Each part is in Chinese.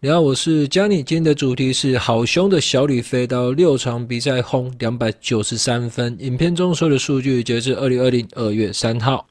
你好，我是 Johnny。今天的主题是好凶的小李飞刀，六场比赛轰两百九十三分。影片中所有的数据截至二零二零二月三号。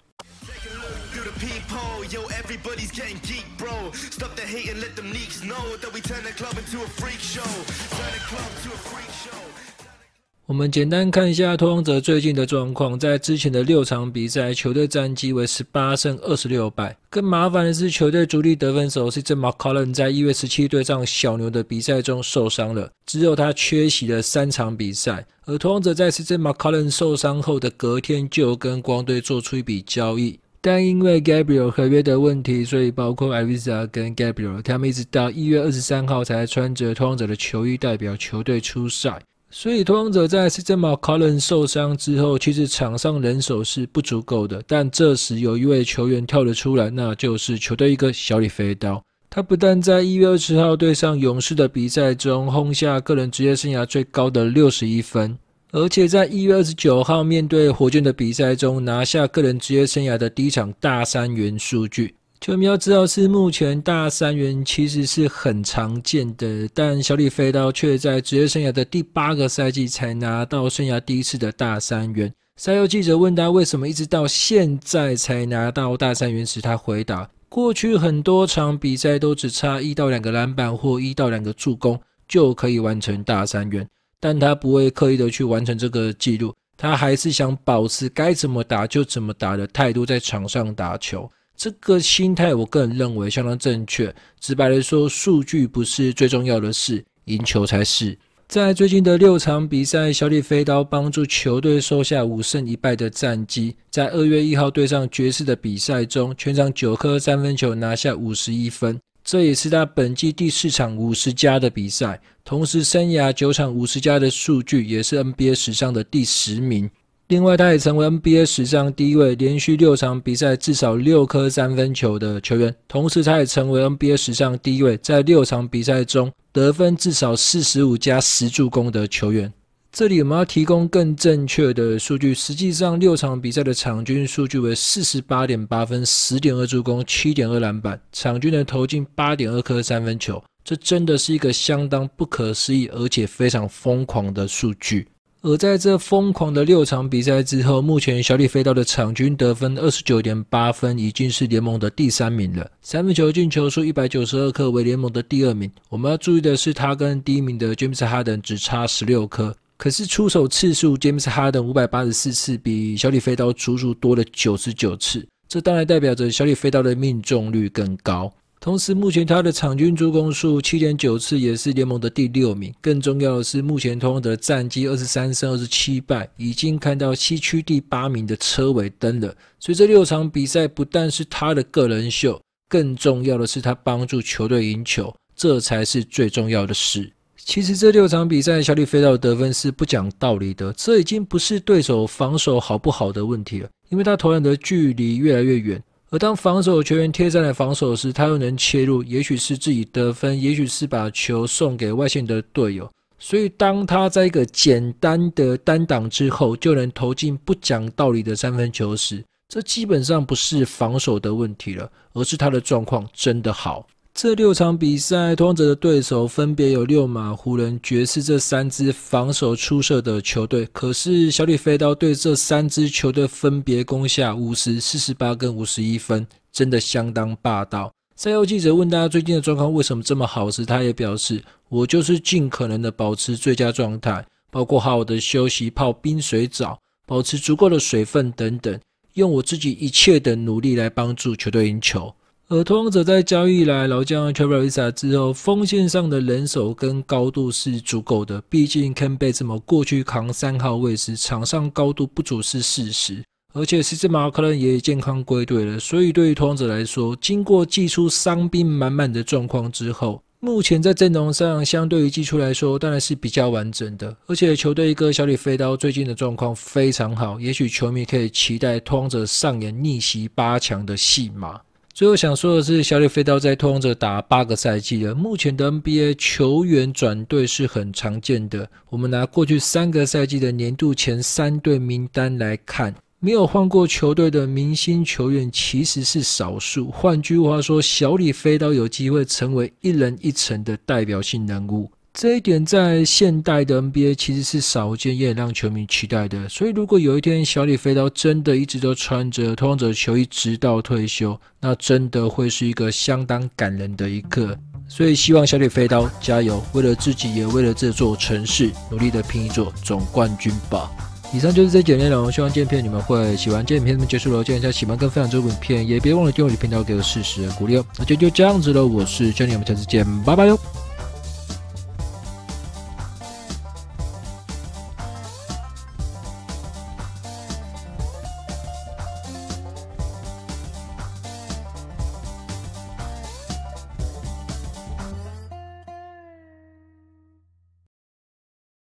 我们简单看一下托邦者最近的状况，在之前的六场比赛，球队战绩为十八胜二十六败。更麻烦的是，球队主力得分手西镇 McCollen 在一月十七对上小牛的比赛中受伤了，只有他缺席了三场比赛。而托邦者在西镇 McCollen 受伤后的隔天，就跟光队做出一笔交易，但因为 Gabriel 合约的问题，所以包括 Iviza 跟 Gabriel 他们一直到一月二十三号才穿着托邦者的球衣代表球队出赛。所以，托邦者在 System 斯金马卡 n 受伤之后，其实场上人手是不足够的。但这时有一位球员跳了出来，那就是球队一个小李飞刀。他不但在一月二十号对上勇士的比赛中轰下个人职业生涯最高的六十一分，而且在一月二十九号面对火箭的比赛中拿下个人职业生涯的第一场大三元数据。球迷要知道，是目前大三元其实是很常见的，但小李飞刀却在职业生涯的第八个赛季才拿到生涯第一次的大三元。赛后记者问他为什么一直到现在才拿到大三元时，他回答：过去很多场比赛都只差一到两个篮板或一到两个助攻就可以完成大三元，但他不会刻意的去完成这个记录，他还是想保持该怎么打就怎么打的态度，在场上打球。这个心态，我个人认为相当正确。直白的说，数据不是最重要的事，赢球才是。在最近的六场比赛，小李飞刀帮助球队收下五胜一败的战绩。在二月一号对上爵士的比赛中，全场九颗三分球拿下五十一分，这也是他本季第四场五十加的比赛，同时生涯九场五十加的数据也是 NBA 史上的第十名。另外，他也成为 NBA 史上第一位连续六场比赛至少六颗三分球的球员，同时他也成为 NBA 史上第一位在六场比赛中得分至少四十五加十助攻的球员。这里我们要提供更正确的数据，实际上六场比赛的场均数据为四十八点八分、十点二助攻、七点二篮板，场均能投进八点二颗三分球。这真的是一个相当不可思议而且非常疯狂的数据。而在这疯狂的六场比赛之后，目前小李飞刀的场均得分二十九点八分，已经是联盟的第三名了。三分球进球数一百九十二颗，为联盟的第二名。我们要注意的是，他跟第一名的詹姆斯哈登只差十六颗，可是出手次数詹姆斯哈登五百八十四次，比小李飞刀足足多了九十九次。这当然代表着小李飞刀的命中率更高。同时，目前他的场均助攻数七点九次也是联盟的第六名。更重要的是，目前汤普的战绩二十三胜二十七败，已经看到西区第八名的车尾灯了。所以这六场比赛不但是他的个人秀，更重要的是他帮助球队赢球，这才是最重要的事。其实这六场比赛，小李飞刀的得分是不讲道理的，这已经不是对手防守好不好的问题了，因为他投篮的距离越来越远。而当防守球员贴上来防守时，他又能切入，也许是自己得分，也许是把球送给外线的队友。所以，当他在一个简单的单挡之后，就能投进不讲道理的三分球时，这基本上不是防守的问题了，而是他的状况真的好。这六场比赛，托恩泽的对手分别有六马、湖人、爵士这三支防守出色的球队。可是，小李飞刀对这三支球队分别攻下五十四、十八跟五十一分，真的相当霸道。赛后记者问大家最近的状况为什么这么好时，他也表示：“我就是尽可能的保持最佳状态，包括好的休息、泡冰水澡、保持足够的水分等等，用我自己一切的努力来帮助球队赢球。”而托邦者在交易来老将 t r h a v e z 之后，锋线上的人手跟高度是足够的。毕竟 c a n b a l e 过去扛三号位置，场上高度不足是事实。而且，甚至马克伦也健康归队了。所以，对于托邦者来说，经过寄出伤兵满满的状况之后，目前在阵容上相对于寄出来说，当然是比较完整的。而且，球队一个小李飞刀最近的状况非常好，也许球迷可以期待托邦者上演逆袭八强的戏码。最后想说的是，小李飞刀在通阳者打八个赛季了。目前的 NBA 球员转队是很常见的。我们拿过去三个赛季的年度前三队名单来看，没有换过球队的明星球员其实是少数。换句话说，小李飞刀有机会成为一人一城的代表性人物。这一点在现代的 NBA 其实是少见也让球迷期待的。所以如果有一天小李飞刀真的一直都穿着通往者球衣直到退休，那真的会是一个相当感人的一刻。所以希望小李飞刀加油，为了自己也为了这座城市努力的拼一座总冠军吧。以上就是这集内容，希望这片你们会喜欢。今天片尾结束了，欢迎下次喜欢跟分享这部影片，也别忘了订阅频道给我适时的鼓励哦。那就就这样子了，我是 Johnny，我们下次见，拜拜哟。